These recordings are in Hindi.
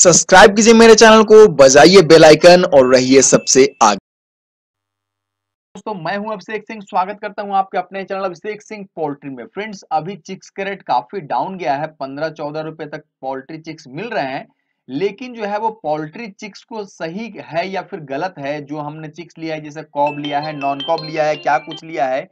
सब्सक्राइब कीजिए मेरे चैनल को बजाइए बेल आइकन और रहिए सबसे आगे दोस्तों मैं हूं अभिषेक सिंह स्वागत करता हूं आपके अपने चैनल अभिषेक सिंह पोल्ट्री में फ्रेंड्स अभी चिक्स के रेट काफी डाउन गया है पंद्रह चौदह रुपए तक पोल्ट्री चिक्स मिल रहे हैं लेकिन जो है वो पोल्ट्री चिक्स को सही है या फिर गलत है जो हमने चिक्स लिया है जैसे कॉब लिया है नॉन कॉब लिया है क्या कुछ लिया है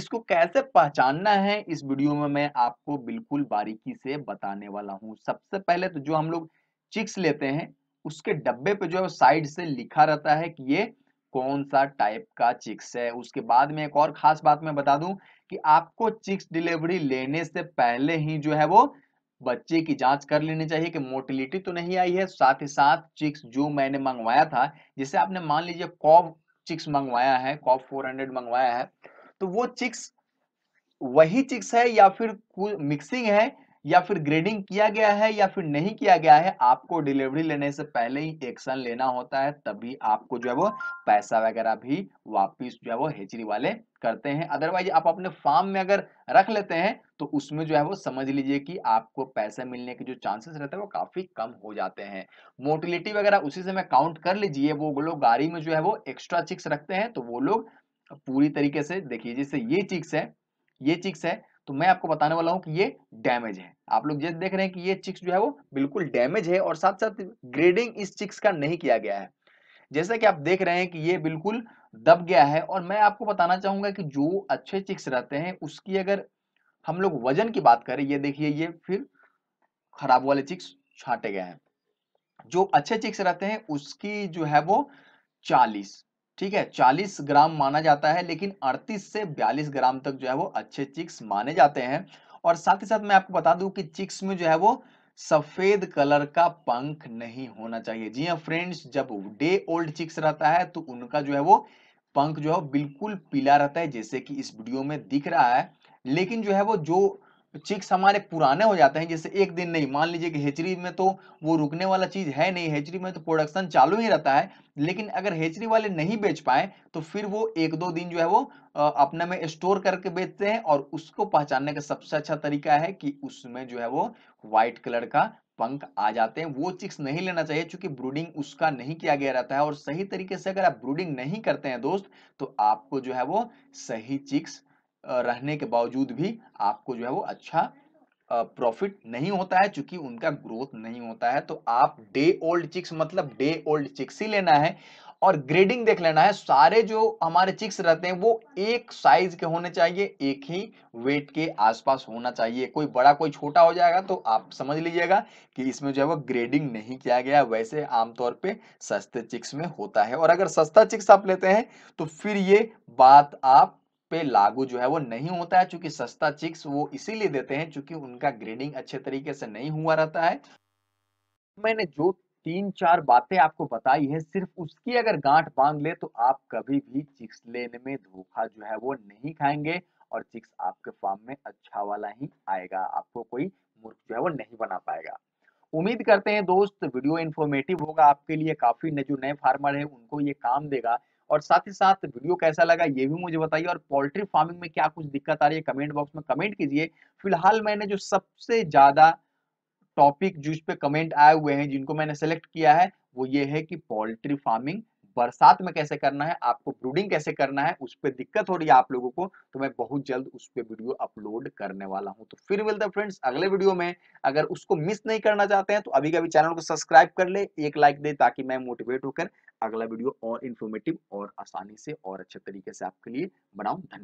इसको कैसे पहचानना है इस वीडियो में मैं आपको बिल्कुल बारीकी से बताने वाला हूँ सबसे पहले तो जो हम लोग चिक्स लेते हैं उसके डब्बे पे जो है साइड से लिखा रहता है कि ये कौन सा टाइप का चिक्स है उसके बाद में एक और खास बात मैं बता दूं कि आपको चिक्स डिलीवरी लेने से पहले ही जो है वो बच्चे की जांच कर लेनी चाहिए कि मोटिलिटी तो नहीं आई है साथ ही साथ चिक्स जो मैंने मंगवाया था जिसे आपने मान लीजिए कॉब चिक्स मंगवाया है कॉब 400 मंगवाया है तो वो चिक्स वही चिक्स है या फिर मिक्सिंग है या फिर ग्रेडिंग किया गया है या फिर नहीं किया गया है आपको डिलीवरी लेने से पहले ही एक्शन लेना होता है तभी आपको जो है वो पैसा वगैरह भी वापिस जो है वो हेचरी वाले करते हैं अदरवाइज आप अपने फार्म में अगर रख लेते हैं तो उसमें जो है वो समझ लीजिए कि आपको पैसा मिलने के जो चांसेस रहते हैं वो काफी कम हो जाते हैं मोटिलिटी वगैरह उसी समय काउंट कर लीजिए वो लोग गाड़ी में जो है वो एक्स्ट्रा चिक्स रखते हैं तो वो लोग पूरी तरीके से देखिए जैसे ये चिक्स है ये चिक्स है तो मैं आपको बताने वाला हूं कि ये डैमेज है आप लोग ये देख रहे हैं कि ये चिक्स जो है वो बिल्कुल डैमेज है और साथ साथ ग्रेडिंग इस चिक्स का नहीं किया गया है जैसा कि आप देख रहे हैं कि ये बिल्कुल दब गया है और मैं आपको बताना चाहूंगा कि जो अच्छे चिक्स रहते हैं उसकी अगर हम लोग वजन की बात करें ये देखिए ये फिर खराब वाले चिक्स छाटे गए हैं जो अच्छे चिक्स रहते हैं उसकी जो है वो चालीस ठीक है 40 ग्राम माना जाता है लेकिन 38 से 42 ग्राम तक जो है वो अच्छे चिक्स माने जाते हैं और साथ ही साथ मैं आपको बता दूं कि चिक्स में जो है वो सफेद कलर का पंख नहीं होना चाहिए जी हाँ फ्रेंड्स जब डे ओल्ड चिक्स रहता है तो उनका जो है वो पंख जो है बिल्कुल पीला रहता है जैसे कि इस वीडियो में दिख रहा है लेकिन जो है वो जो चिक्स हमारे पुराने हो जाते हैं जैसे एक दिन नहीं मान लीजिए कि हेचरी में तो वो रुकने वाला चीज़ है नहीं हेचरी में तो प्रोडक्शन चालू ही रहता है लेकिन अगर हेचरी वाले नहीं बेच पाए तो फिर वो एक दो दिन जो है वो अपने में स्टोर करके बेचते हैं और उसको पहचानने का सबसे अच्छा तरीका है कि उसमें जो है वो व्हाइट कलर का पंख आ जाते हैं वो चिक्स नहीं लेना चाहिए क्योंकि ब्रूडिंग उसका नहीं किया गया रहता है और सही तरीके से अगर आप ब्रूडिंग नहीं करते हैं दोस्त तो आपको जो है वो सही चिक्स रहने के बावजूद भी आपको जो है वो अच्छा प्रॉफिट नहीं होता है चूंकि उनका ग्रोथ नहीं होता है तो आप डे ओल्ड चिक्स मतलब डे ओल्ड चिक्स ही लेना है और ग्रेडिंग देख लेना है सारे जो हमारे चिक्स रहते हैं वो एक साइज के होने चाहिए एक ही वेट के आसपास होना चाहिए कोई बड़ा कोई छोटा हो जाएगा तो आप समझ लीजिएगा कि इसमें जो है वो ग्रेडिंग नहीं किया गया वैसे आमतौर पे सस्ते चिक्स में होता है और अगर सस्ता चिक्स आप लेते हैं तो फिर ये बात आप पे लागू जो है वो नहीं होता है चूंकि सस्ता चिक्स वो इसीलिए देते हैं चूंकि उनका ग्रेडिंग अच्छे तरीके से नहीं हुआ रहता है मैंने जो तीन चार बातें आपको बताई है सिर्फ उसकी अगर गांठ बांध ले तो आप कभी भी चिक्स लेने में धोखा जो है वो नहीं खाएंगे और चिक्स आपके फार्म में अच्छा वाला ही आएगा आपको कोई मूर्ख जो है वो नहीं बना पाएगा उम्मीद करते हैं दोस्त वीडियो इन्फॉर्मेटिव होगा आपके लिए काफी जो नए फार्मर है उनको ये काम देगा और साथ ही साथ वीडियो कैसा लगा ये भी मुझे बताइए और पोल्ट्री फार्मिंग में क्या कुछ दिक्कत आ रही है कमेंट बॉक्स में कमेंट कीजिए फिलहाल मैंने जो सबसे ज्यादा टॉपिक जिस पे कमेंट आए हुए हैं जिनको मैंने सेलेक्ट किया है वो ये है कि पोल्ट्री फार्मिंग बरसात में कैसे करना है आपको ब्रूडिंग कैसे करना है उस पर दिक्कत हो रही है आप लोगों को तो मैं बहुत जल्द उस पर वीडियो अपलोड करने वाला हूँ तो फिर मिलते हैं फ्रेंड्स अगले वीडियो में अगर उसको मिस नहीं करना चाहते हैं तो अभी कभी चैनल को सब्सक्राइब कर ले एक लाइक दे ताकि मैं मोटिवेट होकर अगला वीडियो और इन्फॉर्मेटिव और आसानी से और अच्छे तरीके से आपके लिए बनाऊ धन्यवाद